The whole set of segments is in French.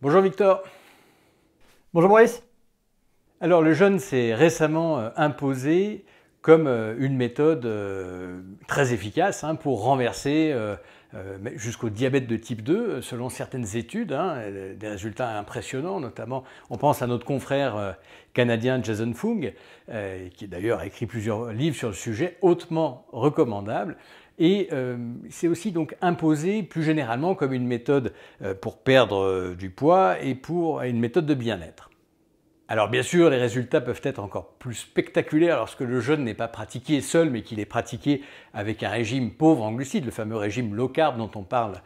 Bonjour Victor. Bonjour Maurice. Alors le jeûne s'est récemment euh, imposé comme euh, une méthode euh, très efficace hein, pour renverser jusqu'au diabète de type 2, selon certaines études, hein, des résultats impressionnants, notamment on pense à notre confrère canadien Jason Fung, qui d'ailleurs a écrit plusieurs livres sur le sujet, hautement recommandables, et euh, c'est aussi donc imposé plus généralement comme une méthode euh, pour perdre euh, du poids et pour une méthode de bien-être. Alors bien sûr, les résultats peuvent être encore plus spectaculaires lorsque le jeûne n'est pas pratiqué seul, mais qu'il est pratiqué avec un régime pauvre en glucides, le fameux régime low carb dont on parle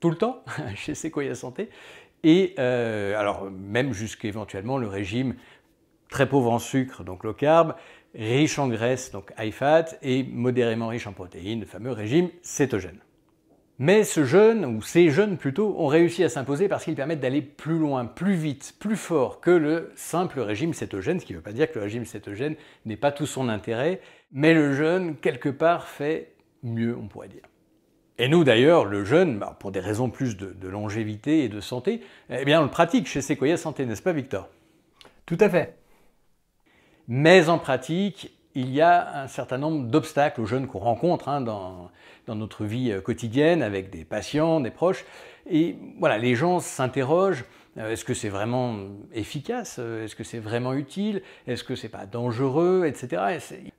tout le temps chez Sequoia Santé, et alors même jusqu'éventuellement le régime très pauvre en sucre, donc low carb, riche en graisse, donc high fat, et modérément riche en protéines, le fameux régime cétogène. Mais ce jeune, ou ces jeunes plutôt, ont réussi à s'imposer parce qu'ils permettent d'aller plus loin, plus vite, plus fort que le simple régime cétogène, ce qui ne veut pas dire que le régime cétogène n'est pas tout son intérêt, mais le jeûne, quelque part, fait mieux, on pourrait dire. Et nous d'ailleurs, le jeûne, bah, pour des raisons plus de, longévité et de santé, eh bien on le pratique chez Sequoia Santé, n'est-ce pas Victor Tout à fait. Mais en pratique, il y a un certain nombre d'obstacles aux jeunes qu'on rencontre hein, dans, notre vie euh, quotidienne avec des patients, des proches. Et voilà, les gens s'interrogent. Euh, est-ce que c'est vraiment efficace euh, Est-ce que c'est vraiment utile Est-ce que c'est pas dangereux Etc.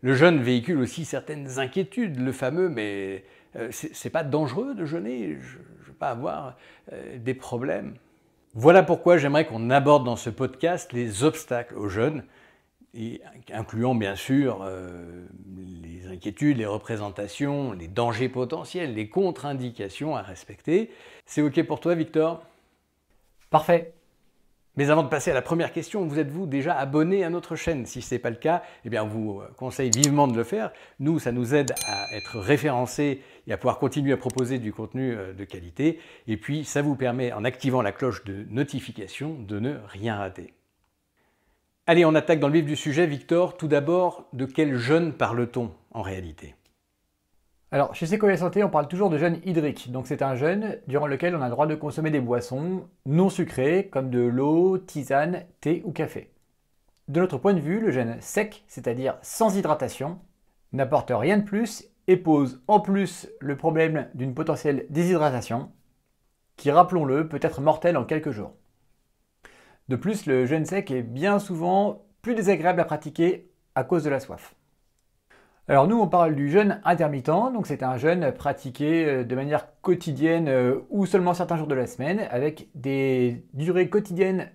le jeûne véhicule aussi certaines inquiétudes, le fameux mais ce c'est pas dangereux de jeûner, je, ne vais pas avoir des problèmes. Voilà pourquoi j'aimerais qu'on aborde dans ce podcast les obstacles aux jeunes et incluant bien sûr euh, les inquiétudes, les représentations, les dangers potentiels, les contre-indications à respecter. C'est OK pour toi, Victor Parfait. Mais avant de passer à la première question, vous êtes-vous déjà abonné à notre chaîne Si ce n'est pas le cas, eh bien, on vous euh, conseille vivement de le faire. Nous, ça nous aide à être référencés et à pouvoir continuer à proposer du contenu euh, de qualité. Et puis, ça vous permet, en activant la cloche de notification, de ne rien rater. Allez, on attaque dans le vif du sujet, Victor. Tout d'abord, de quel jeûne parle-t-on en réalité alors, chez Sequoia Santé, on parle toujours de jeûne hydrique. Donc, c'est un jeûne durant lequel on a le droit de consommer des boissons non sucrées, comme de l'eau, tisane, thé ou café. De notre point de vue, le jeûne sec, c'est-à-dire sans hydratation, n'apporte rien de plus et pose en plus le problème d'une potentielle déshydratation, qui, rappelons-le, peut être mortelle en quelques jours. De plus, le jeûne sec est bien souvent plus désagréable à pratiquer à cause de la soif. Alors nous, on parle du jeûne intermittent, donc c'est un jeûne pratiqué euh, de manière quotidienne euh, ou seulement certains jours de la semaine, avec des durées quotidiennes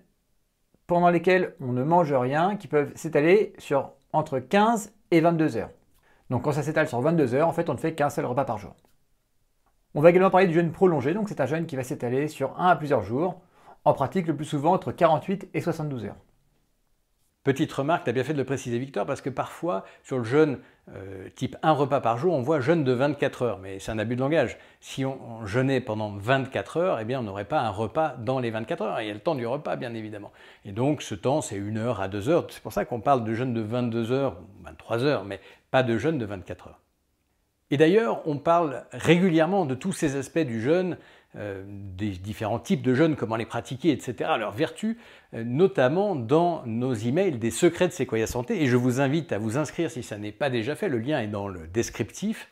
pendant lesquelles on ne mange rien, qui peuvent s'étaler sur entre 15 et 22 heures. Donc quand ça s'étale sur 22 heures, en fait, on ne fait qu'un seul repas par jour. On va également parler du jeûne prolongé, donc c'est un jeûne qui va s'étaler sur un à plusieurs jours, en pratique le plus souvent entre 48 et 72 heures. Petite remarque, tu as bien fait de le préciser Victor, parce que parfois sur le jeûne euh, type un repas par jour, on voit jeûne de 24 heures, mais c'est un abus de langage. Si on, jeûnait pendant 24 heures, eh bien on n'aurait pas un repas dans les 24 heures, il y a le temps du repas bien évidemment. Et donc ce temps c'est une heure à deux heures, c'est pour ça qu'on parle de jeûne de 22 heures, ou 23 heures, mais pas de jeûne de 24 heures. Et d'ailleurs, on parle régulièrement de tous ces aspects du jeûne euh, des différents types de jeûnes, comment les pratiquer, etc., leurs vertus, euh, notamment dans nos emails des secrets de Sequoia Santé. Et je vous invite à vous inscrire si ça n'est pas déjà fait. Le lien est dans le descriptif.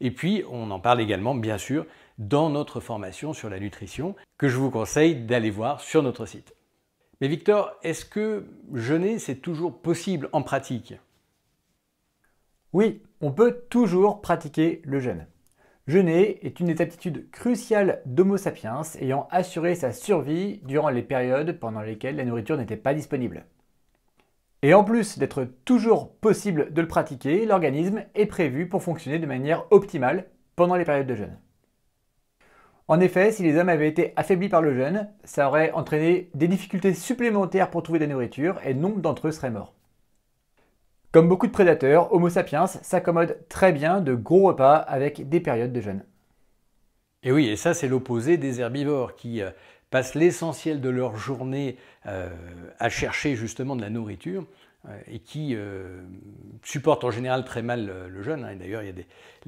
Et puis, on en parle également, bien sûr, dans notre formation sur la nutrition, que je vous conseille d'aller voir sur notre site. Mais Victor, est-ce que jeûner, c'est toujours possible en pratique Oui, on peut toujours pratiquer le jeûne. Jeûner est une des aptitudes cruciales d'Homo sapiens ayant assuré sa survie durant les périodes pendant lesquelles la nourriture n'était pas disponible. Et en plus d'être toujours possible de le pratiquer, l'organisme est prévu pour fonctionner de manière optimale pendant les périodes de jeûne. En effet, si les hommes avaient été affaiblis par le jeûne, ça aurait entraîné des difficultés supplémentaires pour trouver de la nourriture et nombre d'entre eux seraient morts. Comme beaucoup de prédateurs, Homo sapiens s'accommode très bien de gros repas avec des périodes de jeûne. Et oui, et ça c'est l'opposé des herbivores qui euh, passent l'essentiel de leur journée euh, à chercher justement de la nourriture euh, et qui supportent en général très mal le, jeûne. Hein. D'ailleurs, il y a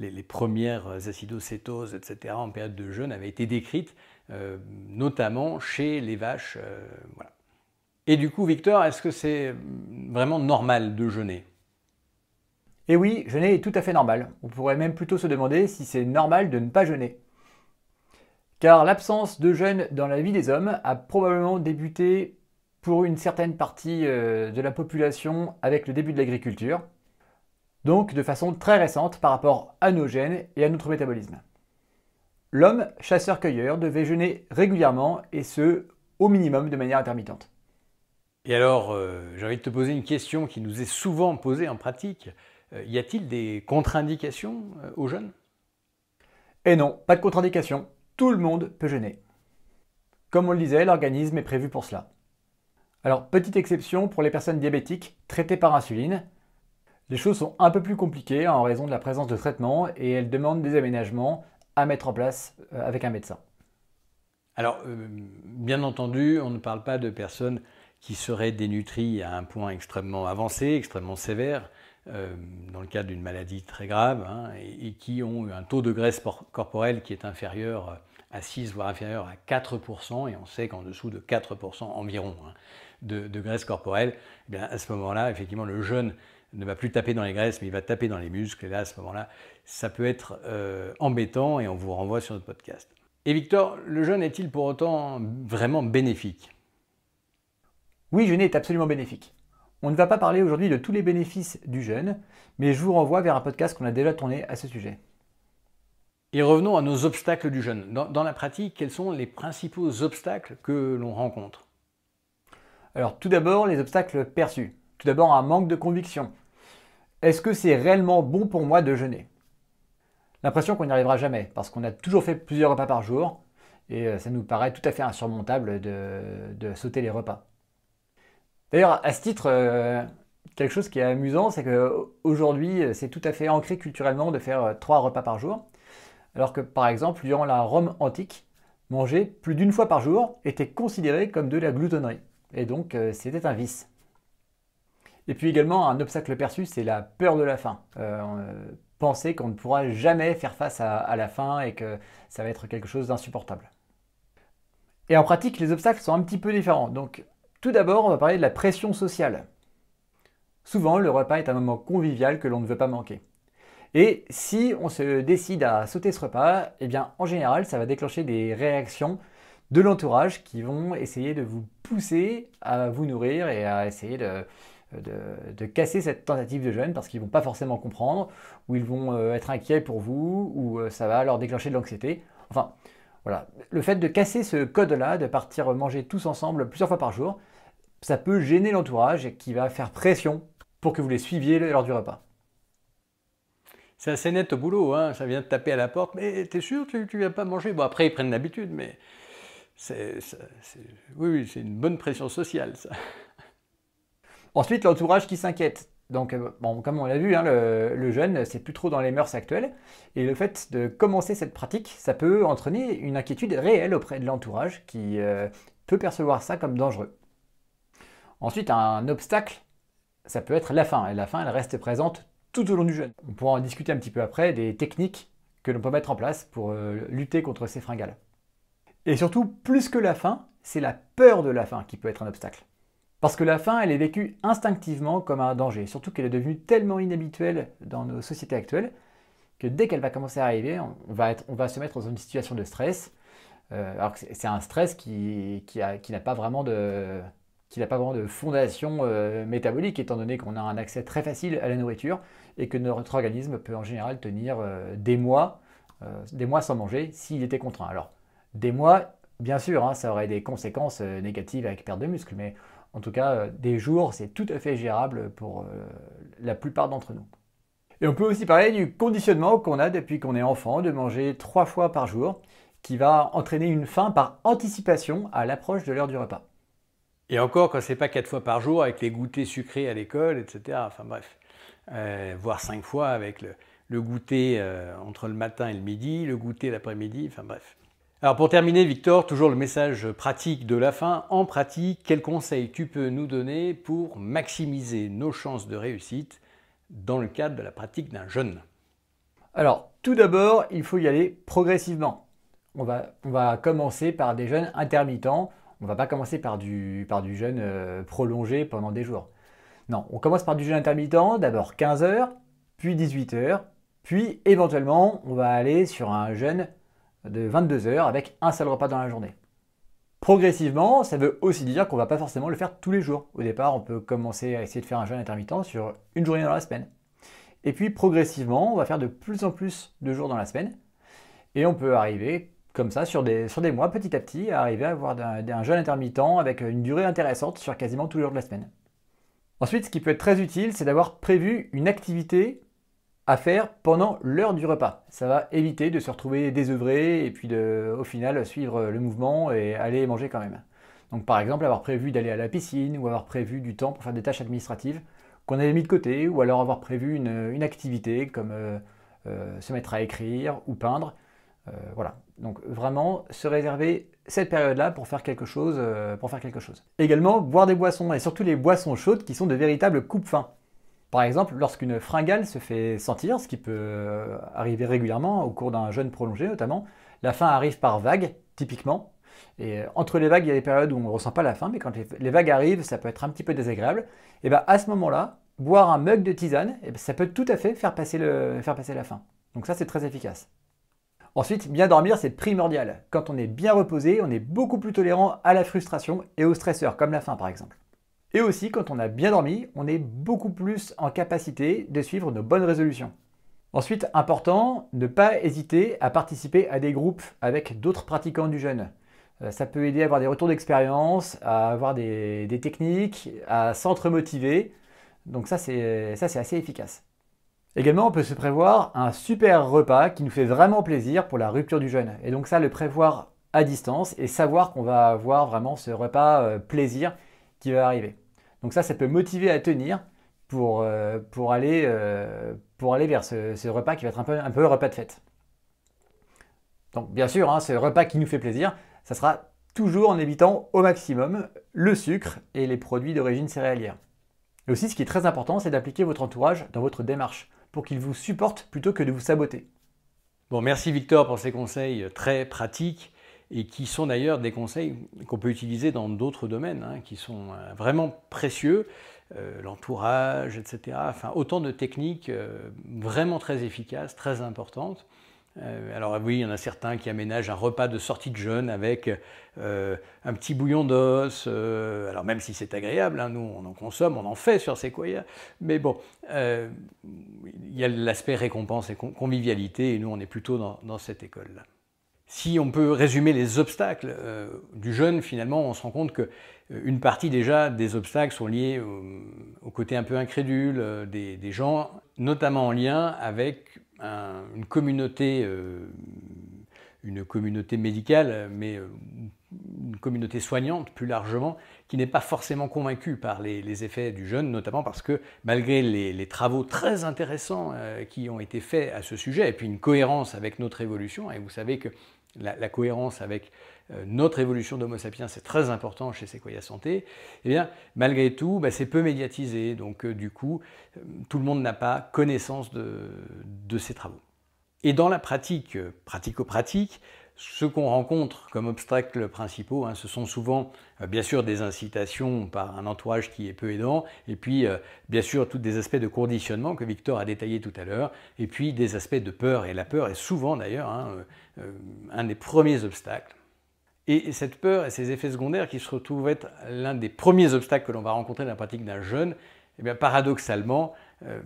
les, premières acidocétoses, etc., en période de jeûne avaient été décrites, notamment chez les vaches. Et du coup, Victor, est-ce que c'est vraiment normal de jeûner et eh oui, jeûner est tout à fait normal. On pourrait même plutôt se demander si c'est normal de ne pas jeûner. Car l'absence de jeûne dans la vie des hommes a probablement débuté pour une certaine partie euh, de la population avec le début de l'agriculture, donc de façon très récente par rapport à nos gènes et à notre métabolisme. L'homme chasseur-cueilleur devait jeûner régulièrement et ce, au minimum de manière intermittente. Et alors, euh, j'ai envie de te poser une question qui nous est souvent posée en pratique. Euh, y a-t-il des contre-indications euh, aux jeunes Eh non, pas de contre-indications. Tout le monde peut jeûner. Comme on le disait, l'organisme est prévu pour cela. Alors, petite exception pour les personnes diabétiques traitées par insuline. Les choses sont un peu plus compliquées hein, en raison de la présence de traitements et elles demandent des aménagements à mettre en place euh, avec un médecin. Alors, bien entendu, on ne parle pas de personnes qui seraient dénutries à un point extrêmement avancé, extrêmement sévère. Euh, dans le cadre d'une maladie très grave, hein, et, qui ont un taux de graisse corporelle qui est inférieur euh, à 6, voire inférieur à 4%, et on sait qu'en dessous de 4% environ hein, de, graisse corporelle, eh à ce moment-là, effectivement, le jeûne ne va plus taper dans les graisses, mais il va taper dans les muscles, et là, à ce moment-là, ça peut être euh, embêtant, et on vous renvoie sur notre podcast. Et Victor, le jeûne est-il pour autant vraiment bénéfique Oui, jeûner est absolument bénéfique. On ne va pas parler aujourd'hui de tous les bénéfices du jeûne, mais je vous renvoie vers un podcast qu'on a déjà tourné à ce sujet. Et revenons à nos obstacles du jeûne. Dans, la pratique, quels sont les principaux obstacles que l'on rencontre Alors tout d'abord, les obstacles perçus. Tout d'abord, un manque de conviction. Est-ce que c'est réellement bon pour moi de jeûner L'impression qu'on n'y arrivera jamais, parce qu'on a toujours fait plusieurs repas par jour, et euh, ça nous paraît tout à fait insurmontable de sauter les repas. D'ailleurs, à ce titre, euh, quelque chose qui est amusant, c'est qu'aujourd'hui, c'est tout à fait ancré culturellement de faire euh, trois repas par jour. Alors que par exemple, durant la Rome antique, manger plus d'une fois par jour était considéré comme de la gloutonnerie. Et donc, euh, c'était un vice. Et puis également, un obstacle perçu, c'est la peur de la faim. penser qu'on ne pourra jamais faire face à, à la faim et que ça va être quelque chose d'insupportable. Et en pratique, les obstacles sont un petit peu différents. Donc, tout d'abord, on va parler de la pression sociale. Souvent, le repas est un moment convivial que l'on ne veut pas manquer. Et si on se décide à sauter ce repas, eh bien, en général, ça va déclencher des réactions de l'entourage qui vont essayer de vous pousser à vous nourrir et à essayer de, casser cette tentative de jeûne parce qu'ils ne vont pas forcément comprendre, ou ils vont euh, être inquiets pour vous, ou euh, ça va leur déclencher de l'anxiété. Enfin, voilà. Le fait de casser ce code-là, de partir manger tous ensemble plusieurs fois par jour, ça peut gêner l'entourage qui va faire pression pour que vous les suiviez lors du repas. C'est assez net au boulot, hein. ça vient de taper à la porte, mais t'es sûr que tu viens pas manger Bon, après, ils prennent l'habitude, mais c'est, oui, oui c'est une bonne pression sociale, ça. Ensuite, l'entourage qui s'inquiète. Donc, euh, bon, comme on l'a vu, hein, le, jeune, jeûne, c'est plus trop dans les mœurs actuelles. Et le fait de commencer cette pratique, ça peut entraîner une inquiétude réelle auprès de l'entourage qui euh, peut percevoir ça comme dangereux. Ensuite, un obstacle, ça peut être la faim. Et la faim, elle reste présente tout au long du jeûne. On pourra en discuter un petit peu après des techniques que l'on peut mettre en place pour euh, lutter contre ces fringales. Et surtout, plus que la faim, c'est la peur de la faim qui peut être un obstacle. Parce que la faim, elle est vécue instinctivement comme un danger, surtout qu'elle est devenue tellement inhabituelle dans nos sociétés actuelles que dès qu'elle va commencer à arriver, on va, se mettre dans une situation de stress, euh, alors que c'est un stress qui n'a pas vraiment de, qu'il n'a pas vraiment de fondation euh, métabolique, étant donné qu'on a un accès très facile à la nourriture et que notre organisme peut en général tenir euh, des mois, euh, des mois sans manger s'il était contraint. Alors, des mois, bien sûr, hein, ça aurait des conséquences négatives avec perte de muscle, mais en tout cas, des jours, c'est tout à fait gérable pour la plupart d'entre nous. Et on peut aussi parler du conditionnement qu'on a depuis qu'on est enfant, de manger trois fois par jour, qui va entraîner une faim par anticipation à l'approche de l'heure du repas. Et encore, quand c'est pas quatre fois par jour avec les goûters sucrés à l'école, etc. Enfin bref, euh, voire cinq fois avec le, goûter euh, entre le matin et le midi, le goûter l'après-midi, enfin bref. Alors pour terminer, Victor, toujours le message pratique de la fin. En pratique, quels conseils tu peux nous donner pour maximiser nos chances de réussite dans le cadre de la pratique d'un jeûne Alors, tout d'abord, il faut y aller progressivement. On va, on va commencer par des jeûnes intermittents on ne va pas commencer par du, par du jeûne euh, prolongé pendant des jours. Non, on commence par du jeûne intermittent, d'abord 15 heures, puis 18 heures, puis éventuellement on va aller sur un jeûne de 22 heures avec un seul repas dans la journée. Progressivement, ça veut aussi dire qu'on va pas forcément le faire tous les jours. Au départ, on peut commencer à essayer de faire un jeûne intermittent sur une journée dans la semaine. Et puis progressivement, on va faire de plus en plus de jours dans la semaine. Et on peut arriver comme ça, sur des, sur des mois, petit à petit, arriver à avoir un, jeune jeûne intermittent avec une durée intéressante sur quasiment tous les jours de la semaine. Ensuite, ce qui peut être très utile, c'est d'avoir prévu une activité à faire pendant l'heure du repas. Ça va éviter de se retrouver désœuvré et puis de, au final suivre le mouvement et aller manger quand même. Donc par exemple avoir prévu d'aller à la piscine ou avoir prévu du temps pour faire des tâches administratives qu'on avait mis de côté ou alors avoir prévu une, activité comme euh, euh, se mettre à écrire ou peindre. Euh, voilà, donc vraiment se réserver cette période-là pour faire quelque chose, euh, pour faire quelque chose. Également boire des boissons et surtout les boissons chaudes qui sont de véritables coupes faim Par exemple, lorsqu'une fringale se fait sentir, ce qui peut euh, arriver régulièrement au cours d'un jeûne prolongé notamment, la faim arrive par vagues, typiquement. Et euh, entre les vagues, il y a des périodes où on ne ressent pas la faim, mais quand les vagues arrivent, ça peut être un petit peu désagréable. Et bien à ce moment-là, boire un mug de tisane, ben, ça peut tout à fait faire passer, faire passer la faim. Donc ça, c'est très efficace. Ensuite, bien dormir, c'est primordial. Quand on est bien reposé, on est beaucoup plus tolérant à la frustration et aux stresseurs, comme la faim par exemple. Et aussi, quand on a bien dormi, on est beaucoup plus en capacité de suivre nos bonnes résolutions. Ensuite, important, ne pas hésiter à participer à des groupes avec d'autres pratiquants du jeûne. Euh, ça peut aider à avoir des retours d'expérience, à avoir des, des techniques, à s'entremotiver. Donc ça, c'est assez efficace. Également, on peut se prévoir un super repas qui nous fait vraiment plaisir pour la rupture du jeûne. Et donc ça, le prévoir à distance et savoir qu'on va avoir vraiment ce repas euh, plaisir qui va arriver. Donc ça, ça peut motiver à tenir pour, euh, euh, aller, vers ce, repas qui va être un peu, un repas de fête. Donc bien sûr, hein, ce repas qui nous fait plaisir, ça sera toujours en évitant au maximum le sucre et les produits d'origine céréalière. Et aussi, ce qui est très important, c'est d'appliquer votre entourage dans votre démarche pour qu'ils vous supportent plutôt que de vous saboter. Bon, merci Victor pour ces conseils très pratiques et qui sont d'ailleurs des conseils qu'on peut utiliser dans d'autres domaines, hein, qui sont euh, vraiment précieux, euh, l'entourage, etc. Enfin, autant de techniques euh, vraiment très efficaces, très importantes. Euh, alors oui, il y en a certains qui aménagent un repas de sortie de jeûne avec euh, un petit bouillon d'os. Euh, alors même si c'est agréable, hein, nous on en consomme, on en fait sur Sequoia. Mais bon, il y a l'aspect récompense et convivialité et nous on est plutôt dans, cette école Si on peut résumer les obstacles du jeûne, finalement, on se rend compte que une partie déjà des obstacles sont liés au, côté un peu incrédule des, des gens, notamment en lien avec une communauté euh, une communauté médicale, mais euh, une communauté soignante plus largement, qui n'est pas forcément convaincue par les, effets du jeûne, notamment parce que malgré les, travaux très intéressants euh, qui ont été faits à ce sujet, et puis une cohérence avec notre évolution, et vous savez que la, cohérence avec euh, notre évolution d'Homo sapiens c'est très important chez Sequoia Santé, eh bien malgré tout, bah, c'est peu médiatisé, donc du coup, tout le monde n'a pas connaissance de ces travaux. Et dans la pratique, euh, pratico-pratique, ce qu'on rencontre comme obstacles principaux, hein, ce sont souvent euh, bien sûr des incitations par un entourage qui est peu aidant, et puis euh, bien sûr tous des aspects de conditionnement que Victor a détaillé tout à l'heure, et puis des aspects de peur, et la peur est souvent d'ailleurs hein, un des premiers obstacles. Et cette peur et ses effets secondaires qui se retrouvent être l'un des premiers obstacles que l'on va rencontrer dans la pratique d'un jeune, eh bien, paradoxalement, euh,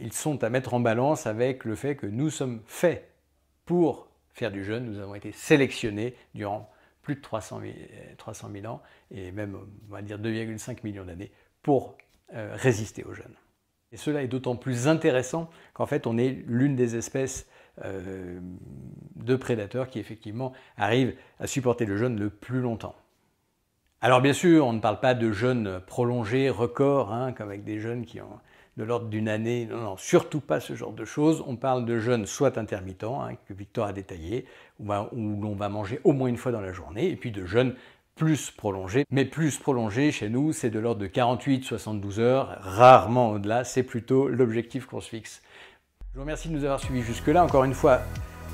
ils sont à mettre en balance avec le fait que nous sommes faits pour faire du jeûne. Nous avons été sélectionnés durant plus de 300 000, euh, ans et même, on va dire, 2,5 millions d'années pour euh, résister au jeûne. Et cela est d'autant plus intéressant qu'en fait, on est l'une des espèces de prédateurs qui effectivement arrive à supporter le jeûne le plus longtemps. Alors bien sûr, on ne parle pas de jeûne prolongé, record, hein, comme avec des jeûnes qui ont de l'ordre d'une année. Non, non, surtout pas ce genre de choses. On parle de jeûne soit intermittent, hein, que Victor a détaillé, où, l'on va manger au moins une fois dans la journée, et puis de jeûne plus prolongé. Mais plus prolongé, chez nous, c'est de l'ordre de 48-72 heures, rarement au-delà. C'est plutôt l'objectif qu'on se fixe. Je vous remercie de nous avoir suivis jusque-là. Encore une fois,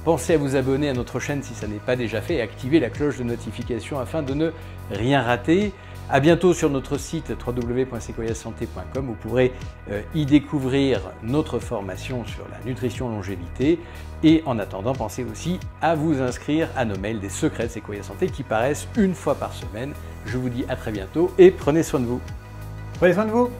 Pensez à vous abonner à notre chaîne si ça n'est pas déjà fait et activer la cloche de notification afin de ne rien rater. À bientôt sur notre site www.sequoiasanté.com. Vous pourrez euh, y découvrir notre formation sur la nutrition longévité. Et en attendant, pensez aussi à vous inscrire à nos mails des secrets de Sequoia Santé qui paraissent une fois par semaine. Je vous dis à très bientôt et prenez soin de vous. Prenez soin de vous.